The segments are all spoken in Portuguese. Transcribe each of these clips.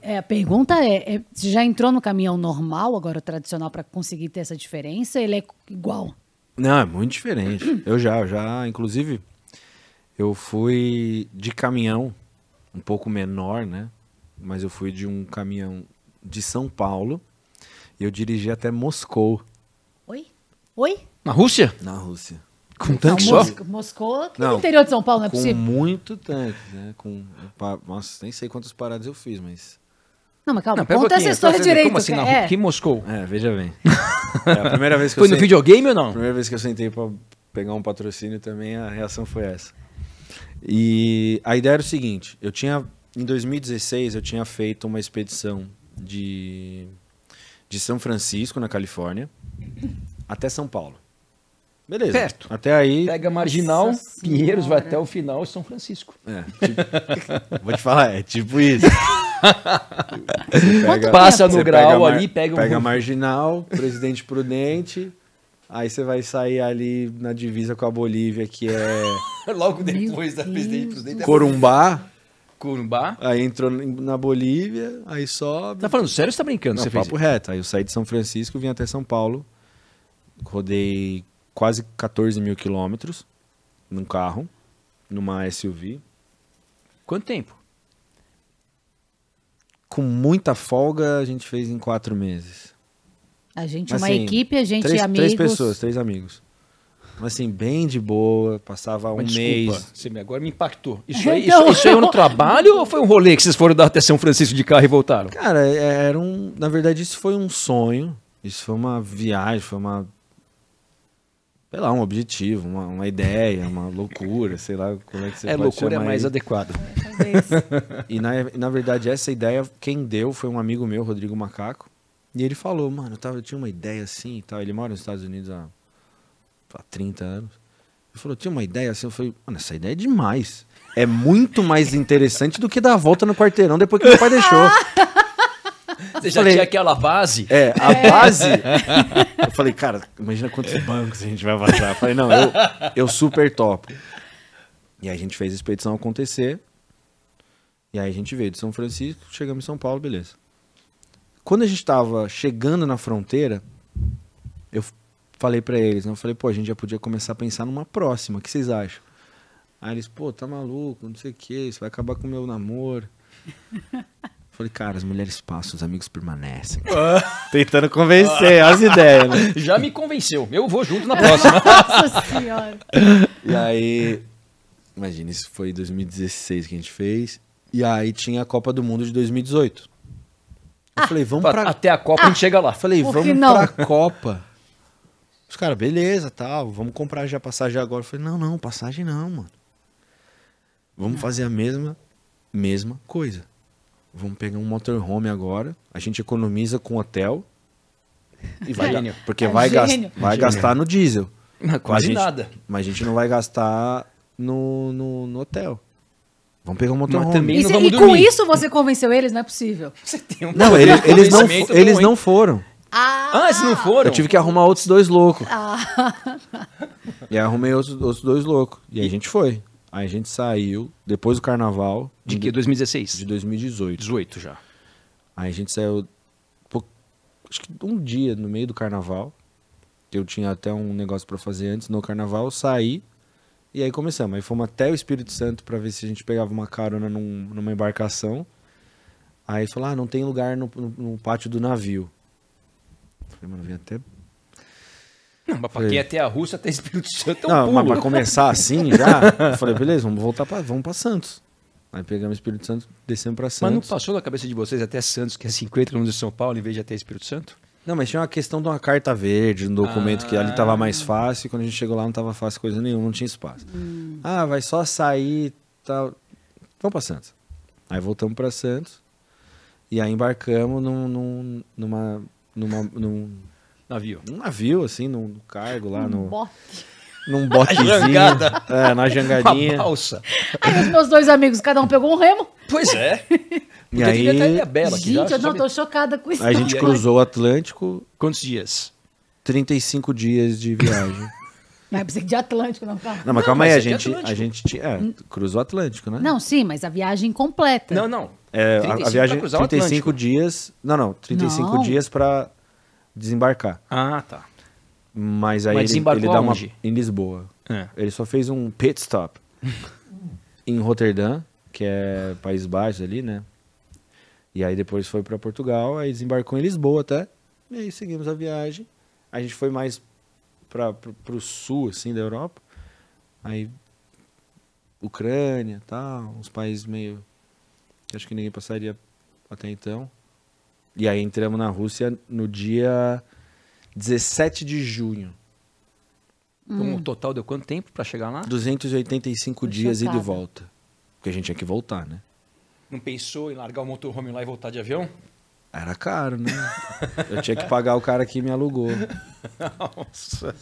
É A pergunta é, é: já entrou no caminhão normal, agora tradicional, para conseguir ter essa diferença? Ele é igual? Não, é muito diferente. Eu já, já, inclusive, eu fui de caminhão, um pouco menor, né? Mas eu fui de um caminhão de São Paulo e eu dirigi até Moscou. Oi? Oi? Na Rússia? Na Rússia. Com tanque não, só? Moscou, que interior de São Paulo não é com possível. Com muito tanque, né? Com, nossa, nem sei quantas paradas eu fiz, mas... Não, mas calma, não, conta essa história direito. Como assim, na É. Que Moscou? É, veja bem. É a primeira vez que Foi eu no videogame ou não? primeira vez que eu sentei pra pegar um patrocínio também, a reação foi essa. E a ideia era o seguinte, eu tinha... Em 2016, eu tinha feito uma expedição de, de São Francisco, na Califórnia, até São Paulo. Beleza. Perto. Até aí. Pega Marginal, Nossa Pinheiros senhora. vai até o final e São Francisco. É, tipo... vou te falar, é tipo isso. pega, passa no grau pega ali, pega, pega Marginal, Presidente Prudente. Aí você vai sair ali na divisa com a Bolívia, que é. Logo depois Meu da Presidente Prudente. Corumbá. Corumbá. Aí entrou na Bolívia, aí sobe. Tá falando sério ou você tá brincando? Não, você papo fez... reto. Aí eu saí de São Francisco, vim até São Paulo. Rodei quase 14 mil quilômetros num carro, numa SUV. Quanto tempo? Com muita folga, a gente fez em quatro meses. A gente, uma assim, equipe, a gente três, amigos. Três pessoas, três amigos. Mas assim, bem de boa, passava um desculpa, mês. agora me impactou. Isso aí, então... isso, isso aí é no trabalho ou foi um rolê que vocês foram dar até São Francisco de carro e voltaram? Cara, é, era um. Na verdade, isso foi um sonho. Isso foi uma viagem, foi uma sei lá, um objetivo, uma, uma, ideia, uma loucura, sei lá como é que você É, loucura é mais aí. adequado. e na, na verdade, essa ideia, quem deu foi um amigo meu, Rodrigo Macaco, e ele falou, mano, eu, tava, eu tinha uma ideia assim e tal, ele mora nos Estados Unidos há, há 30 anos, ele falou, tinha uma ideia assim, eu falei, mano, essa ideia é demais. É muito mais interessante do que dar a volta no quarteirão depois que meu pai deixou. Você já falei, tinha aquela base? É, a é. base. eu falei, cara, imagina quantos bancos a gente vai passar. Eu falei, não, eu, eu super top E aí a gente fez a expedição acontecer. E aí a gente veio de São Francisco, chegamos em São Paulo, beleza. Quando a gente estava chegando na fronteira, eu falei para eles, né? Eu falei, pô, a gente já podia começar a pensar numa próxima, o que vocês acham? Aí eles, pô, tá maluco, não sei o que, isso vai acabar com o meu namoro. Falei, cara, as mulheres passam, os amigos permanecem. Ah. Tentando convencer, as ideias, né? Já me convenceu. Eu vou junto na próxima. Nossa senhora. E aí, imagina, isso foi 2016 que a gente fez. E aí tinha a Copa do Mundo de 2018. Eu ah, falei, vamos pra... Até a Copa ah, a gente ah. chega lá. Falei, vamos não? pra Copa. Os caras, beleza, tal, vamos comprar já passagem agora. Eu falei, não, não, passagem não, mano. Vamos fazer a mesma, mesma coisa vamos pegar um motorhome agora, a gente economiza com hotel e vai gênio. porque é vai, gênio. Gast, vai gênio. gastar no diesel. Não, quase nada. mas a gente não vai gastar no, no, no hotel. Vamos pegar um motorhome. e, se, e com isso você convenceu eles? Não é possível. Você tem um não, eles, eles não, eles não foram. Ah, ah, eles não foram? Eu tive que arrumar outros dois loucos. Ah. E arrumei outros, outros dois loucos. E, e a gente foi a gente saiu depois do carnaval. De que? 2016? De 2018. 18 já. Aí a gente saiu acho que um dia no meio do carnaval. Eu tinha até um negócio para fazer antes no carnaval, saí e aí começamos. Aí fomos até o Espírito Santo para ver se a gente pegava uma carona num, numa embarcação. Aí falou: ah, não tem lugar no, no, no pátio do navio. Falei, mano, vim até não, mas para quem é até a Rússia, até Espírito Santo é um Não, pulo. mas para começar assim já, eu falei, beleza, vamos voltar para, vamos Santos. Aí pegamos Espírito Santo, descemos para Santos. Mas não passou na cabeça de vocês até Santos, que é 50 km de São Paulo, em vez de até Espírito Santo? Não, mas tinha uma questão de uma carta verde, um documento ah. que ali estava ah. mais fácil, e quando a gente chegou lá não estava fácil coisa nenhuma, não tinha espaço. Hum. Ah, vai só sair tal. Tá... Vamos para Santos. Aí voltamos para Santos, e aí embarcamos num, num, numa, numa, num Navio. um navio, assim, num cargo lá um no. Bote. Num botezinho. jangada. É, na jangadinha. Uma balsa. Aí os meus dois amigos, cada um pegou um remo. Pois é. E aí... a Bela, gente, já, eu não sabe... tô chocada com isso. A gente cruzou o Atlântico. Quantos dias? 35 dias de viagem. Mas pensei que de Atlântico, não, calma. Não, mas não, calma mas aí, a é gente, a gente é, cruzou o Atlântico, né? Não, sim, mas a viagem completa. Não, não. É, a, a viagem, 35 dias. Não, não, 35 não. dias para desembarcar. Ah, tá. Mas aí Mas ele, ele dá onde? uma. Em Lisboa. É. Ele só fez um pit stop em Roterdã, que é País Baixo ali, né? E aí depois foi para Portugal, aí desembarcou em Lisboa até. E aí seguimos a viagem. A gente foi mais para o sul, assim, da Europa. Aí Ucrânia, tal, uns países meio acho que ninguém passaria até então. E aí entramos na Rússia no dia 17 de junho. Então, o total deu quanto tempo para chegar lá? 285 dias ida e de volta. Porque a gente tinha que voltar, né? Não pensou em largar o motorhome lá e voltar de avião? Era caro, né? Eu tinha que pagar o cara que me alugou. Nossa.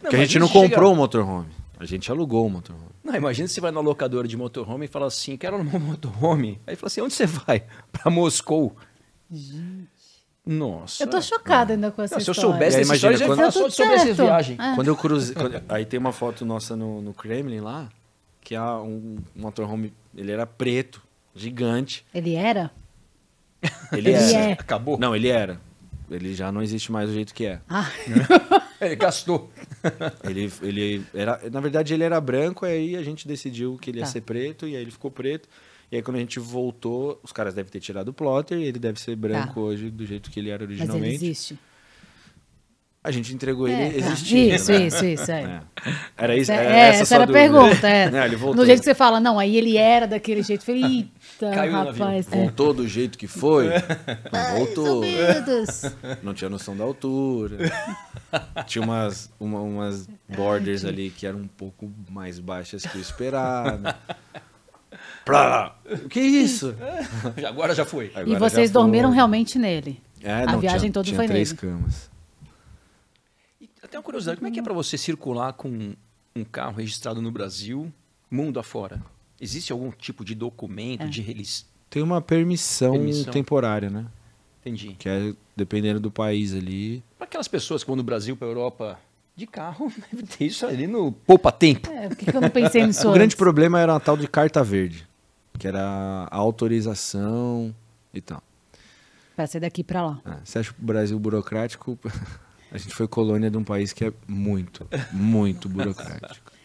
Porque não, a gente não comprou o motorhome. A gente alugou o motorhome. Não, imagina se você vai na locadora de motorhome e fala assim, quero um motorhome. Aí fala assim, onde você vai? Para Moscou. Gente. Nossa. Eu tô chocada ainda com essa não, história. Se eu soubesse dessa imagina, história, quando... já quando... Tá essa viagem. É. Quando eu cruzei... Quando... Aí tem uma foto nossa no, no Kremlin lá, que é um, um motorhome... Ele era preto, gigante. Ele era? Ele, ele é. Acabou? Não, ele era. Ele já não existe mais do jeito que é. Ah. ele gastou. ele, ele era, na verdade, ele era branco, aí a gente decidiu que ele ia tá. ser preto, e aí ele ficou preto. E aí, quando a gente voltou, os caras devem ter tirado o plotter, ele deve ser branco tá. hoje, do jeito que ele era originalmente. Mas ele existe. A gente entregou é, ele tá. existindo. Isso, né? isso, isso. É. é. Era isso? Era é, é, essa, essa era a pergunta. É. ele voltou. No jeito que você fala, não, aí ele era daquele jeito. Eu falei, eita, Caiu rapaz. É. Voltou do jeito que foi? Não voltou. Não tinha noção da altura. Tinha umas, uma, umas borders ali que eram um pouco mais baixas que o esperado. Plá. O que é isso? agora já foi. Agora e vocês dormiram realmente nele? É, não, a viagem tinha, toda tinha foi três nele. camas. E até uma curiosidade, como é que é para você circular com um carro registrado no Brasil, mundo afora? Existe algum tipo de documento, é. de release? Tem uma permissão, permissão, temporária, né? Entendi. Que é dependendo do país ali. Para aquelas pessoas que vão do Brasil para Europa de carro, deve ter isso ali no poupa tempo. É, por que, que eu não pensei nisso? o grande problema era a tal de carta verde que era autorização e tal. Para ser daqui para lá. Ah, você acha o Brasil burocrático? a gente foi colônia de um país que é muito, muito burocrático.